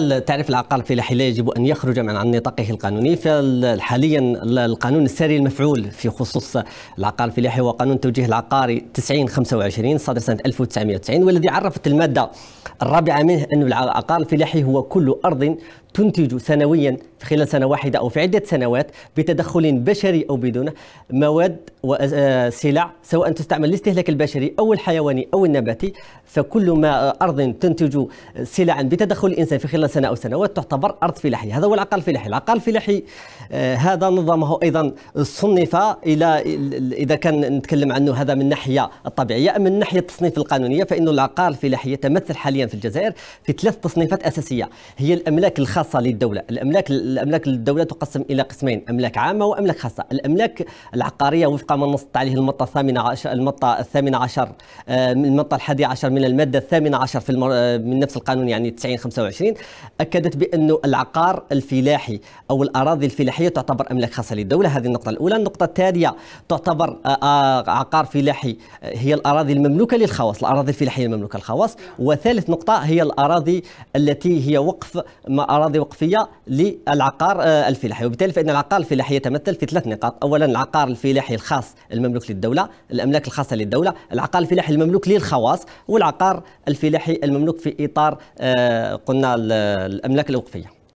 التعريف العقار الفلاحي لا يجب ان يخرج من عن نطاقه القانوني فحاليا القانون الساري المفعول في خصوص العقار الفلاحي هو قانون التوجيه العقاري 90 25 صادر سنه 1990 والذي عرفت الماده الرابعه منه ان العقار الفلاحي هو كل ارض تنتج سنويا في خلال سنة واحدة أو في عدة سنوات بتدخل بشري أو بدونه مواد وسلع آه، سواء تستعمل للاستهلاك البشري أو الحيواني أو النباتي فكل ما آه، أرض تنتج سلعا بتدخل الإنسان في خلال سنة أو سنوات تعتبر أرض فلاحية هذا هو العقار الفلاحي العقار الفلاحي آه، هذا نظامه أيضا صنف إلى إذا كان نتكلم عنه هذا من الناحية الطبيعية أما من الناحية التصنيف القانونية فإن العقار الفلاحي يتمثل حاليا في الجزائر في ثلاث تصنيفات أساسية هي الأملاك الخاصة خاصه للدوله الاملاك الاملاك للدوله تقسم الى قسمين املاك عامه واملاك خاصه الاملاك العقاريه وفق ما نص عليه المطه الثامنه عشر المطه الثامنه عشر آه، المطه الحادي عشر من الماده الثامنه عشر في آه، من نفس القانون يعني 90 25 اكدت بانه العقار الفلاحي او الاراضي الفلاحيه تعتبر املاك خاصه للدوله هذه النقطه الاولى النقطه التاليه تعتبر آه، عقار فلاحي هي الاراضي المملوكه للخواص الاراضي الفلاحيه المملوكه للخواص وثالث نقطه هي الاراضي التي هي وقف ما اراضي أراضي وقفية للعقار آه، الفلاحي وبالتالي فإن العقار الفلاحي يتمثل في ثلاث نقاط أولا العقار الفلاحي الخاص المملوك للدولة الأملاك الخاصة للدولة العقار الفلاحي المملوك للخواص والعقار الفلاحي المملوك في إطار آه، قلنا الأملاك الوقفية